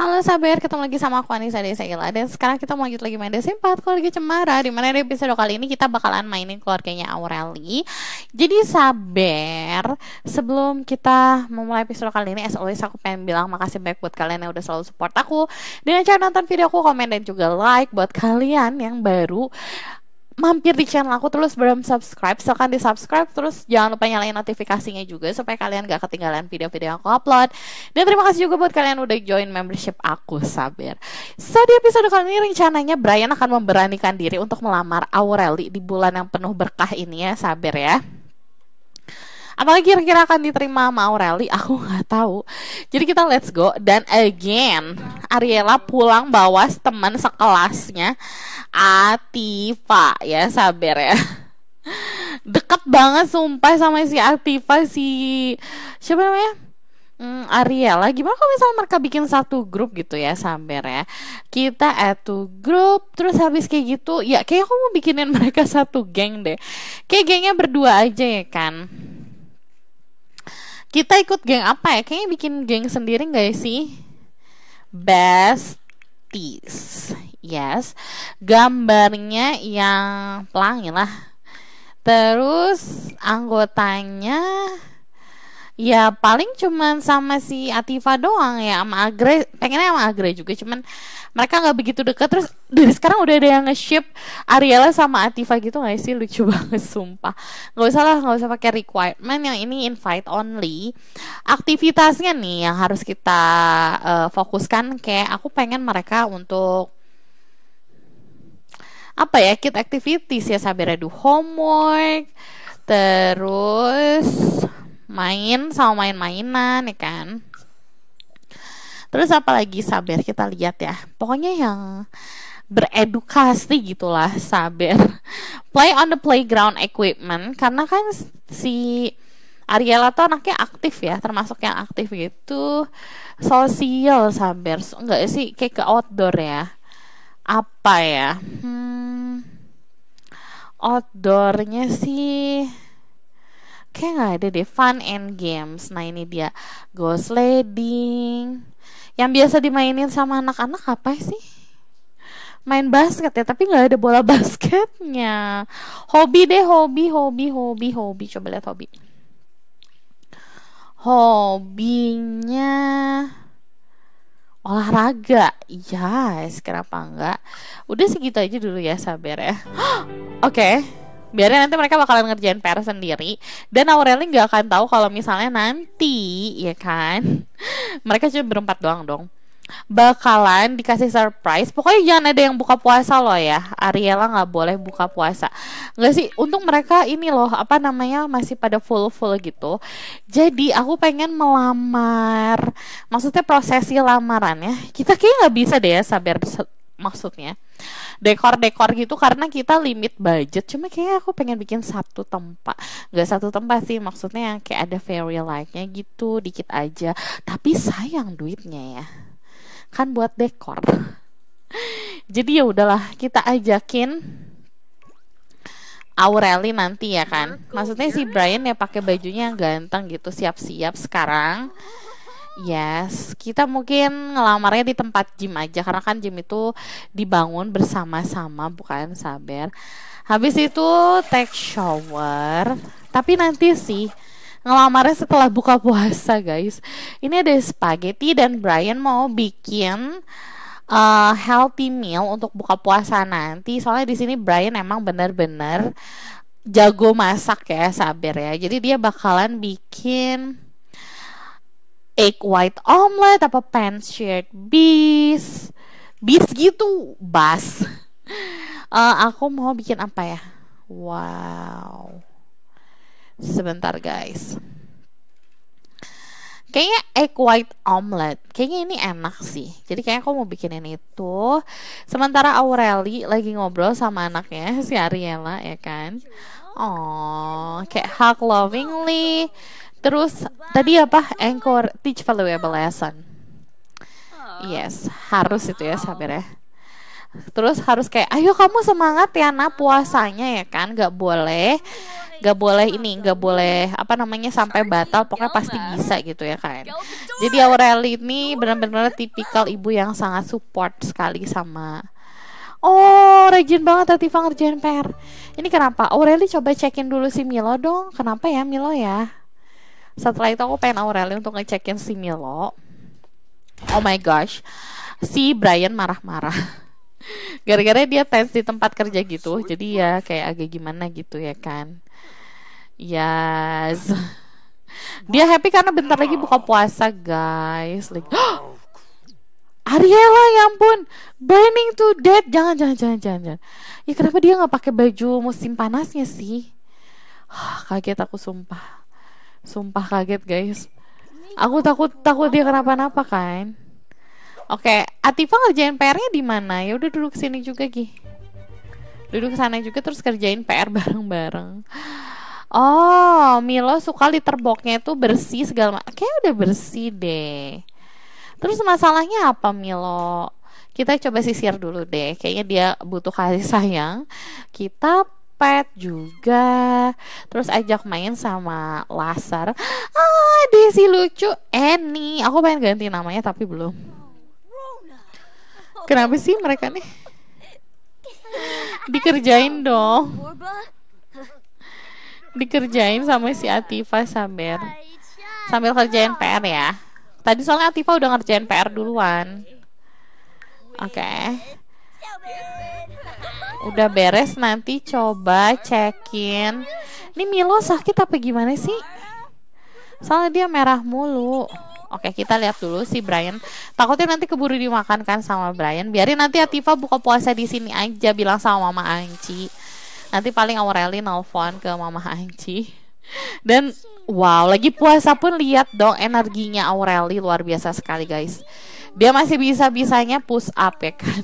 Halo Saber, ketemu lagi sama aku Anissa Desaila Dan sekarang kita mau lanjut lagi main Desa 4 Keluarga Cemara Dimana di episode kali ini kita bakalan mainin keluarganya Aureli Jadi Saber, sebelum kita memulai episode kali ini As always aku pengen bilang makasih banyak buat kalian yang udah selalu support aku Dengan cara nonton video aku, komen dan juga like Buat kalian yang baru mampir di channel aku terus belum subscribe silahkan di subscribe terus jangan lupa nyalain notifikasinya juga supaya kalian gak ketinggalan video-video yang aku upload dan terima kasih juga buat kalian udah join membership aku sabar. so di episode kali ini rencananya Brian akan memberanikan diri untuk melamar Aureli di bulan yang penuh berkah ini ya sabar ya apakah kira-kira akan diterima sama Aureli aku nggak tahu jadi kita let's go dan again Ariella pulang bawa teman sekelasnya Atifa ya sabar ya deket banget sumpah sama si Atifa si siapa namanya Hmm, Ariela, gimana kalau misalnya mereka bikin satu grup gitu ya, Samber ya. Kita add to grup, terus habis kayak gitu, ya kayak aku mau bikinin mereka satu geng deh. Kayak gengnya berdua aja ya kan. Kita ikut geng apa ya? Kayaknya bikin geng sendiri nggak ya sih? Besties. Yes. Gambarnya yang pelangi lah. Terus anggotanya ya paling cuman sama si Ativa doang ya sama Agre pengennya sama Agre juga cuman mereka nggak begitu dekat terus dari sekarang udah ada yang nge-ship Ariela sama Ativa gitu nggak sih lucu banget sumpah nggak usah lah nggak usah pakai requirement yang ini invite only aktivitasnya nih yang harus kita uh, fokuskan kayak aku pengen mereka untuk apa ya kid activities ya sabar do homework terus main sama main-mainan ya kan terus apalagi saber kita lihat ya pokoknya yang beredukasi gitulah saber play on the playground equipment karena kan si Ariela tuh anaknya aktif ya termasuk yang aktif gitu sosial saber enggak sih kayak ke outdoor ya apa ya hmm, outdoornya sih kayak nggak ada deh fun and games nah ini dia go sledding yang biasa dimainin sama anak-anak apa sih main basket ya tapi nggak ada bola basketnya hobi deh hobi hobi hobi hobi coba lihat hobi hobinya olahraga yes apa enggak udah segitu aja dulu ya sabar ya oke okay biarin nanti mereka bakalan ngerjain PR sendiri dan Aureli nggak akan tahu kalau misalnya nanti ya kan mereka cuma berempat doang dong bakalan dikasih surprise pokoknya jangan ada yang buka puasa loh ya Ariela nggak boleh buka puasa nggak sih untuk mereka ini loh apa namanya masih pada full full gitu jadi aku pengen melamar maksudnya prosesi lamarannya kita kayak nggak bisa deh ya sabar maksudnya dekor-dekor gitu karena kita limit budget cuma kayak aku pengen bikin satu tempat nggak satu tempat sih maksudnya yang kayak ada fairy lightnya gitu dikit aja tapi sayang duitnya ya kan buat dekor jadi ya udahlah kita ajakin Aureli nanti ya kan maksudnya si iya. Brian ya pakai bajunya yang ganteng gitu siap-siap sekarang Yes, kita mungkin ngelamarnya di tempat gym aja karena kan gym itu dibangun bersama-sama bukan Saber. Habis itu take shower. Tapi nanti sih ngelamarnya setelah buka puasa, guys. Ini ada spaghetti dan Brian mau bikin uh, healthy meal untuk buka puasa nanti. Soalnya di sini Brian emang bener-bener jago masak ya, Saber ya. Jadi dia bakalan bikin egg white omelet apa pants shared bis bis gitu bas uh, aku mau bikin apa ya wow sebentar guys kayaknya egg white omelet kayaknya ini enak sih jadi kayaknya aku mau bikinin itu sementara Aureli lagi ngobrol sama anaknya si Ariella ya kan oh kayak hug lovingly Terus tadi apa? Anchor teach valuable lesson. Yes, harus itu ya sabar ya. Terus harus kayak, ayo kamu semangat ya nak puasanya ya kan, gak boleh, gak boleh ini, gak boleh apa namanya sampai batal, pokoknya pasti bisa gitu ya kan. Jadi Aureli ini benar-benar tipikal ibu yang sangat support sekali sama Oh, rajin banget tadi Tifa ngerjain PR. Ini kenapa? Aureli coba cekin dulu si Milo dong. Kenapa ya Milo ya? setelah itu aku pengen Aureli untuk ngecekin si Milo oh my gosh si Brian marah-marah gara-gara dia tes di tempat kerja gitu jadi ya kayak agak gimana gitu ya kan yes dia happy karena bentar lagi buka puasa guys like Ariela ya ampun burning to death jangan jangan jangan jangan, jangan. ya kenapa dia nggak pakai baju musim panasnya sih kaget aku sumpah Sumpah kaget guys. Aku takut takut dia kenapa-napa kan. Oke, okay. Atifa ngerjain PR-nya di mana? Ya udah duduk sini juga Gi. Duduk sana juga terus kerjain PR bareng-bareng. Oh, Milo suka liter boxnya itu bersih segala macam. Kayak udah bersih deh. Terus masalahnya apa Milo? Kita coba sisir dulu deh. Kayaknya dia butuh kasih sayang. Kita pet juga terus ajak main sama laser ah Desi lucu Eni aku pengen ganti namanya tapi belum kenapa sih mereka nih dikerjain dong dikerjain sama si Atifa sambil sambil kerjain PR ya tadi soalnya Atifa udah ngerjain PR duluan oke okay udah beres nanti coba cekin. Ini Milo sakit apa gimana sih? Soalnya dia merah mulu. Oke, kita lihat dulu si Brian. Takutnya nanti keburu dimakan kan sama Brian. Biarin nanti Atifa buka puasa di sini aja bilang sama Mama Anci. Nanti paling Aureli nelfon ke Mama Anci. Dan wow, lagi puasa pun lihat dong energinya Aureli luar biasa sekali, guys. Dia masih bisa-bisanya push up ya kan.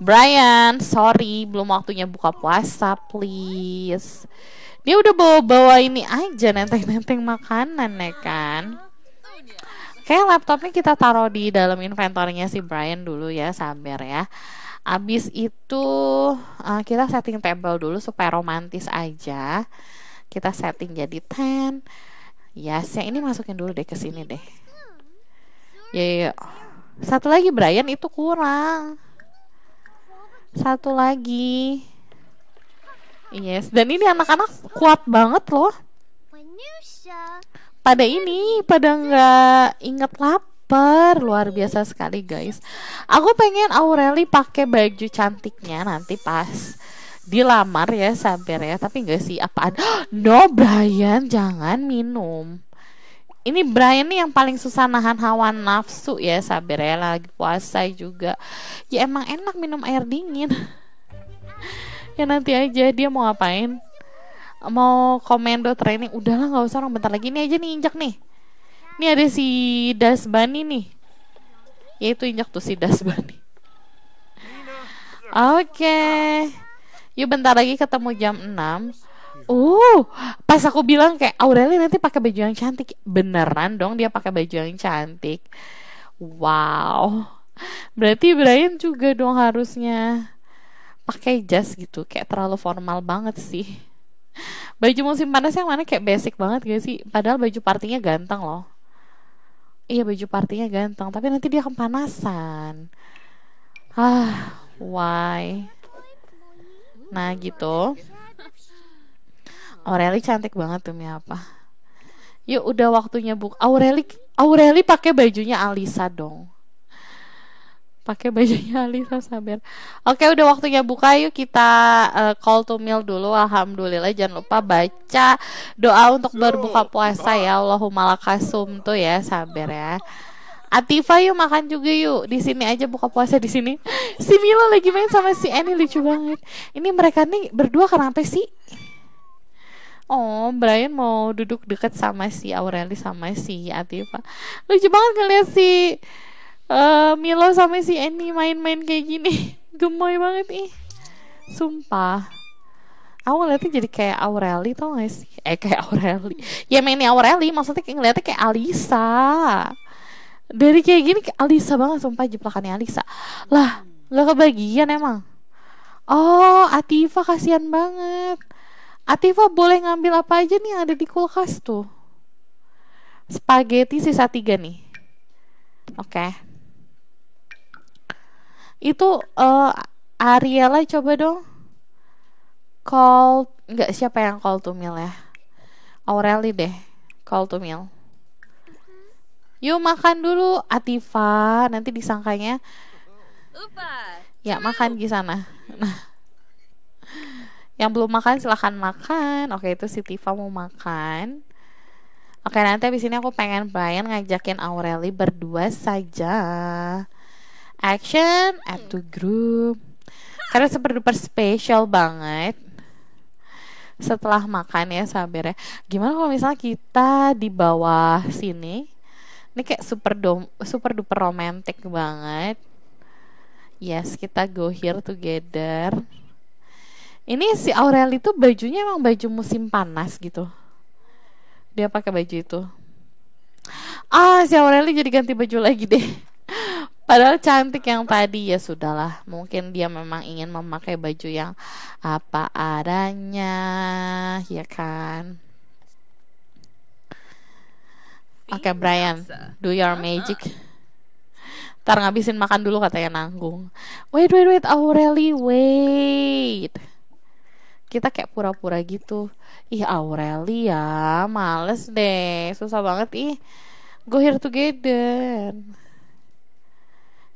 Brian, sorry belum waktunya buka puasa, please. Dia udah bawa-bawa ini aja nenteng-nenteng makanan ya kan. Oke, laptopnya kita taruh di dalam inventornya si Brian dulu ya, sabar ya. Abis itu uh, kita setting table dulu supaya romantis aja. Kita setting jadi ten. Ya, yes, saya ini masukin dulu deh ke sini deh. Ya, yeah, yeah. satu lagi Brian itu kurang. Satu lagi. Yes, dan ini anak-anak kuat banget loh. Pada ini, pada nggak inget lapar, luar biasa sekali guys. Aku pengen Aureli pakai baju cantiknya nanti pas dilamar ya, sabar ya. Tapi nggak sih apaan? No Brian, jangan minum ini Brian nih yang paling susah nahan hawa nafsu ya sabar ya lagi puasa juga ya emang enak minum air dingin ya nanti aja dia mau ngapain mau komando training udahlah nggak usah orang bentar lagi ini aja nih injak nih ini ada si Dasbani nih yaitu injak tuh si Dasbani oke okay. yuk bentar lagi ketemu jam 6 Oh, pas aku bilang kayak Aureli nanti pakai baju yang cantik. Beneran dong dia pakai baju yang cantik. Wow. Berarti Brian juga dong harusnya pakai jas gitu. Kayak terlalu formal banget sih. Baju musim panas yang mana kayak basic banget gak sih? Padahal baju partinya ganteng loh. Iya baju partinya ganteng, tapi nanti dia kepanasan. Ah, why? Nah gitu. Aureli cantik banget tuh apa yuk udah waktunya buk Aureli Aureli pakai bajunya Alisa dong pakai bajunya Alisa Saber. Oke, udah waktunya buka yuk kita uh, call to meal dulu. Alhamdulillah jangan lupa baca doa untuk berbuka puasa ya. Allahumma lakasum tuh ya Saber ya. Atifa yuk makan juga yuk di sini aja buka puasa di sini. Si Milo lagi main sama si Annie lucu banget. Ini mereka nih berdua kenapa sih? oh Brian mau duduk deket sama si Aureli sama si Atifa lucu banget ngeliat si uh, Milo sama si Eni main-main kayak gini gemoy banget ih sumpah aku ngeliatnya jadi kayak Aureli tau gak sih eh kayak Aureli ya mainnya Aureli maksudnya kayak ngeliatnya kayak Alisa dari kayak gini kayak Alisa banget sumpah jeplakannya Alisa lah lo kebagian emang oh Atifa kasihan banget Ativa boleh ngambil apa aja nih yang ada di kulkas tuh spaghetti sisa tiga nih oke okay. itu uh, Ariela coba dong call nggak siapa yang call to meal ya Aureli deh call to meal yuk makan dulu Ativa. nanti disangkanya ya makan di sana nah yang belum makan silahkan makan oke itu si Tifa mau makan oke nanti abis ini aku pengen Brian ngajakin Aureli berdua saja action add to group karena super duper special banget setelah makan ya sabar ya gimana kalau misalnya kita di bawah sini ini kayak super dom super duper romantis banget yes kita go here together ini si Aureli itu bajunya emang baju musim panas gitu dia pakai baju itu ah si Aureli jadi ganti baju lagi deh padahal cantik yang tadi ya sudahlah mungkin dia memang ingin memakai baju yang apa adanya ya kan Oke okay, Brian, do your uh-huh. magic. Ntar ngabisin makan dulu katanya nanggung. Wait wait wait Aureli wait kita kayak pura-pura gitu ih Aurelia males deh susah banget ih go here together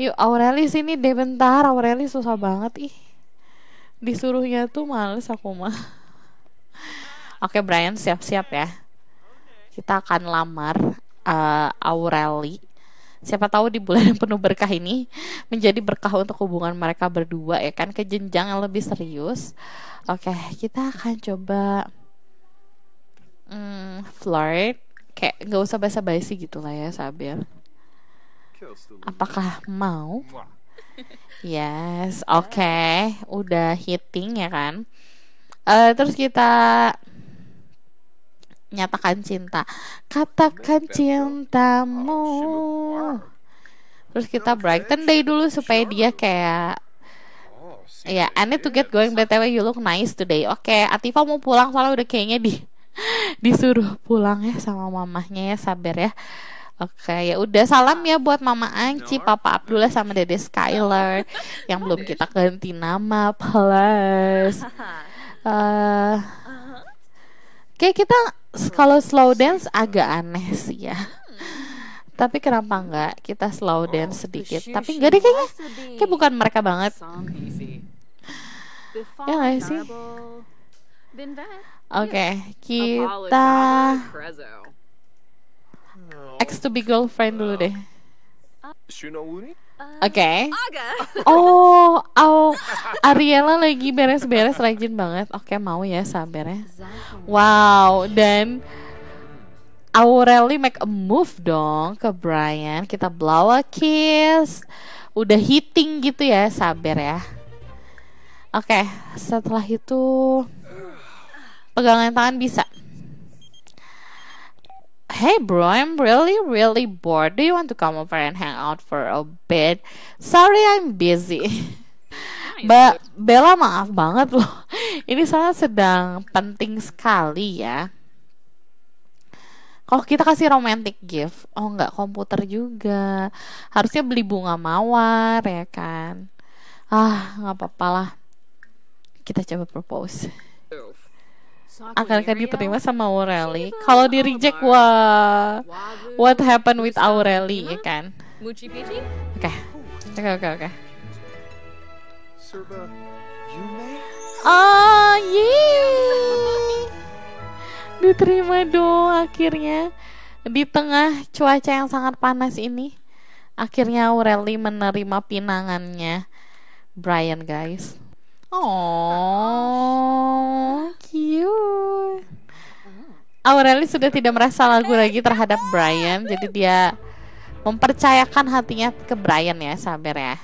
yuk Aureli sini deh bentar Aureli susah banget ih disuruhnya tuh males aku mah oke Brian siap-siap ya kita akan lamar uh, eh, Aureli siapa tahu di bulan yang penuh berkah ini menjadi berkah untuk hubungan mereka berdua ya kan ke jenjang yang lebih serius oke okay, kita akan coba hmm, flirt kayak nggak usah basa-basi gitu lah ya Sabir apakah mau yes oke okay. udah hitting ya kan uh, terus kita nyatakan cinta katakan cintamu oh, terus kita brighten Day dulu supaya dia kayak oh, ya yeah, I need to get going btw you look nice today oke okay, Atifa mau pulang soalnya udah kayaknya di disuruh pulang ya sama mamahnya ya sabar ya Oke, okay, ya udah salam ya buat Mama Anci, Papa Abdullah sama Dede Skyler yang belum kita ganti nama plus. Uh, Oke, okay, kita kalau slow dance agak aneh sih ya tapi kenapa enggak kita slow dance sedikit tapi enggak deh kayaknya kayak bukan mereka banget ya gak sih oke okay, kita X to be girlfriend dulu deh Eh, Oke. Okay. Oh, oh, Ariella lagi beres-beres rajin banget. Oke, okay, mau ya sabar ya. Wow, dan Aureli make a move dong ke Brian. Kita blow a kiss. Udah hitting gitu ya, sabar ya. Oke, okay, setelah itu pegangan tangan bisa. Hey bro, I'm really, really bored. Do you want to come over and hang out for a bit? Sorry, I'm busy. Ba Bella maaf banget loh. Ini soalnya sedang penting sekali ya. Kalau kita kasih romantic gift, oh nggak komputer juga. Harusnya beli bunga mawar ya kan. Ah nggak apa-apalah. Kita coba propose akankah diterima sama Aureli? Kalau di reject wah what happened with Aureli ya kan? Oke. Oke oke oke. Oh, yeay. Diterima dong akhirnya di tengah cuaca yang sangat panas ini. Akhirnya Aureli menerima pinangannya Brian, guys. Oh. Cute. Aureli sudah tidak merasa lagu lagi terhadap Brian, jadi dia mempercayakan hatinya ke Brian ya, sabar ya.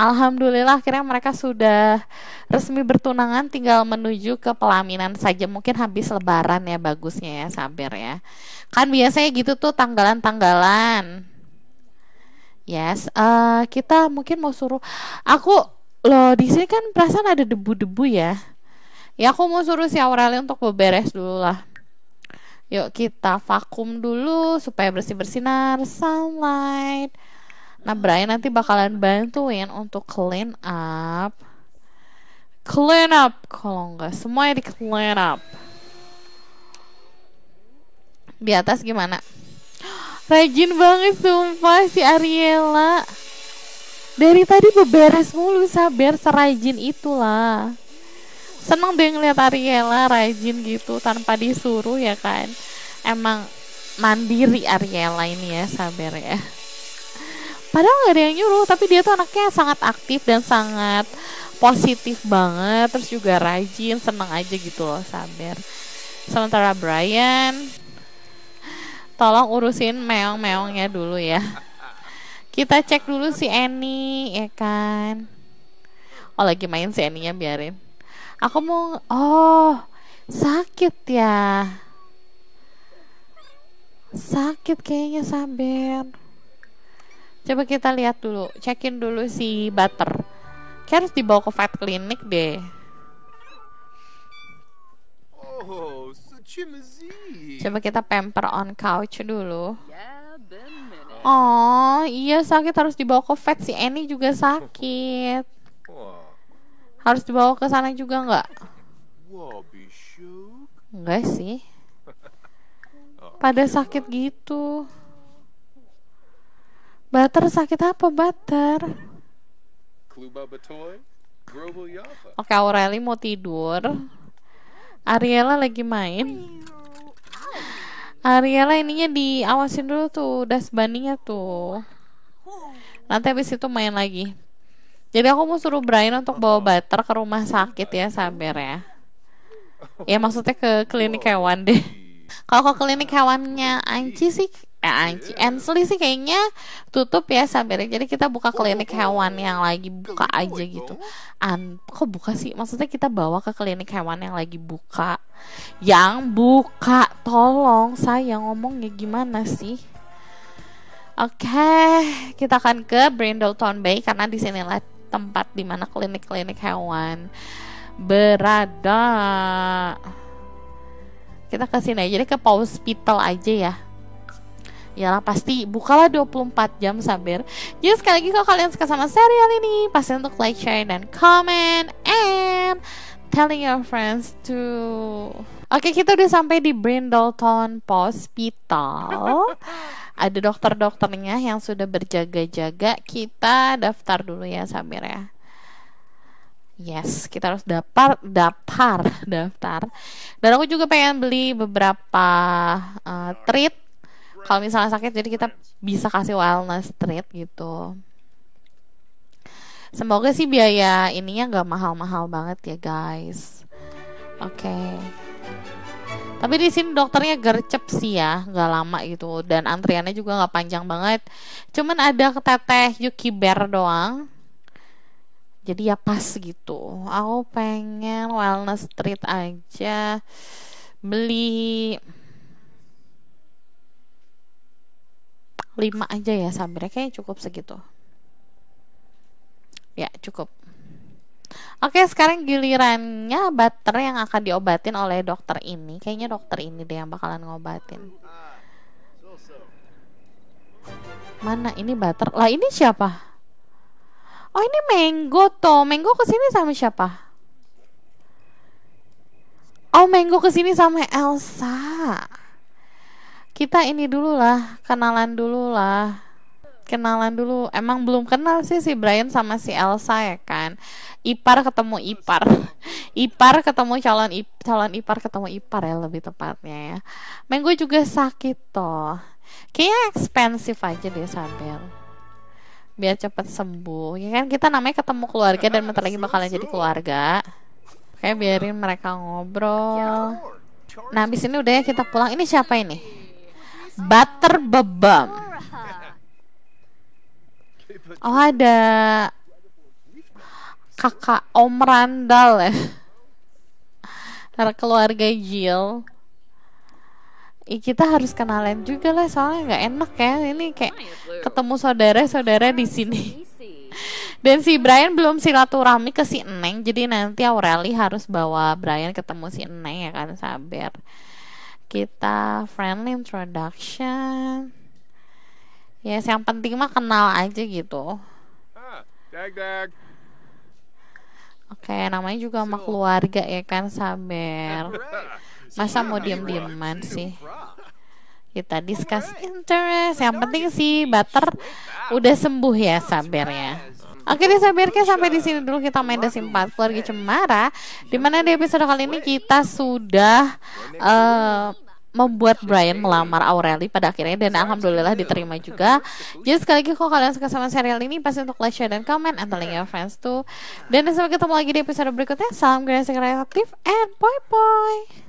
Alhamdulillah akhirnya mereka sudah resmi bertunangan tinggal menuju ke pelaminan saja mungkin habis lebaran ya bagusnya ya sabar ya kan biasanya gitu tuh tanggalan-tanggalan yes uh, kita mungkin mau suruh aku loh di sini kan perasaan ada debu-debu ya ya aku mau suruh si Aureli untuk beberes dulu lah yuk kita vakum dulu supaya bersih-bersinar sunlight nah Brian nanti bakalan bantuin untuk clean up clean up kalau enggak semuanya di clean up di atas gimana rajin banget sumpah si Ariela dari tadi beberes mulu sabar serajin itulah seneng deh ngeliat Ariela rajin gitu tanpa disuruh ya kan emang mandiri Ariela ini ya sabar ya padahal nggak ada yang nyuruh tapi dia tuh anaknya sangat aktif dan sangat positif banget terus juga rajin seneng aja gitu loh sabar sementara Brian tolong urusin meong-meongnya dulu ya kita cek dulu si Eni, ya kan? Oh lagi main si Eninya biarin. Aku mau, oh sakit ya. Sakit kayaknya Saben Coba kita lihat dulu, cekin dulu si Butter. Kayak harus dibawa ke vet klinik deh. Oh, Coba kita pamper on couch dulu. Yeah. Oh iya sakit harus dibawa ke vet si Eni juga sakit. Harus dibawa ke sana juga nggak? Enggak sih. Pada sakit gitu. Butter sakit apa Butter? Oke Aureli mau tidur. Ariela lagi main. Ariela ininya diawasin dulu tuh das baninya tuh nanti habis itu main lagi jadi aku mau suruh Brian untuk bawa butter ke rumah sakit ya sabar ya ya maksudnya ke klinik hewan deh kalau ke klinik hewannya Anci sih Anci eh, Ansley eh, sih kayaknya tutup ya sampai jadi kita buka klinik hewan yang lagi buka aja gitu. An kok buka sih? Maksudnya kita bawa ke klinik hewan yang lagi buka. Yang buka, tolong saya ngomongnya gimana sih? Oke, kita akan ke Brindleton Bay karena di sinilah tempat dimana klinik-klinik hewan berada. Kita ke sini aja, jadi ke hospital aja ya ialah pasti bukalah 24 jam sabir jadi sekali lagi kalau kalian suka sama serial ini pasti untuk like share dan comment and telling your friends to Oke, kita udah sampai di Brindleton Hospital. Ada dokter-dokternya yang sudah berjaga-jaga. Kita daftar dulu ya, sabir ya. Yes, kita harus daftar, daftar, daftar. Dan aku juga pengen beli beberapa uh, treat kalau misalnya sakit jadi kita bisa kasih wellness treat gitu semoga sih biaya ininya nggak mahal-mahal banget ya guys oke okay. tapi di sini dokternya gercep sih ya nggak lama gitu dan antriannya juga nggak panjang banget cuman ada teteh Yuki Bear doang jadi ya pas gitu aku pengen wellness treat aja beli 5 aja ya sambilnya kayaknya cukup segitu ya cukup Oke sekarang gilirannya butter yang akan diobatin oleh dokter ini Kayaknya dokter ini deh yang bakalan ngobatin Mana ini butter? Lah ini siapa? Oh ini Mango toh Mango kesini sama siapa? Oh Mango kesini sama Elsa kita ini dulu lah kenalan dulu lah kenalan dulu emang belum kenal sih si Brian sama si Elsa ya kan ipar ketemu ipar ipar ketemu calon ip, calon ipar ketemu ipar ya lebih tepatnya ya main gue juga sakit toh kayaknya ekspensif aja deh sabar biar cepet sembuh ya kan kita namanya ketemu keluarga dan bentar lagi bakalan jadi keluarga kayak biarin mereka ngobrol ya, nah abis ini udah ya kita pulang ini siapa ini butter bebam. Oh ada kakak Om Randall ya. Dari keluarga Jill. Ih, kita harus kenalan juga lah soalnya nggak enak ya ini kayak ketemu saudara-saudara di sini. Dan si Brian belum silaturahmi ke si Neng, jadi nanti Aureli harus bawa Brian ketemu si Neng ya kan, sabar kita friendly introduction ya yes, yang penting mah kenal aja gitu ah, oke okay, namanya juga sama keluarga ya kan Saber masa mau diem-dieman sih kita discuss interest yang penting sih Butter udah sembuh ya Saber ya Oke deh Sabirke sampai di sini dulu kita main Desi 4 keluarga Cemara di mana di episode kali ini kita sudah uh, membuat Brian melamar Aureli pada akhirnya dan alhamdulillah diterima juga. Jadi sekali lagi kalau kalian suka sama serial ini pasti untuk like, share dan komen atau link your friends tuh. Dan sampai ketemu lagi di episode berikutnya. Salam kreatif kreatif and bye bye.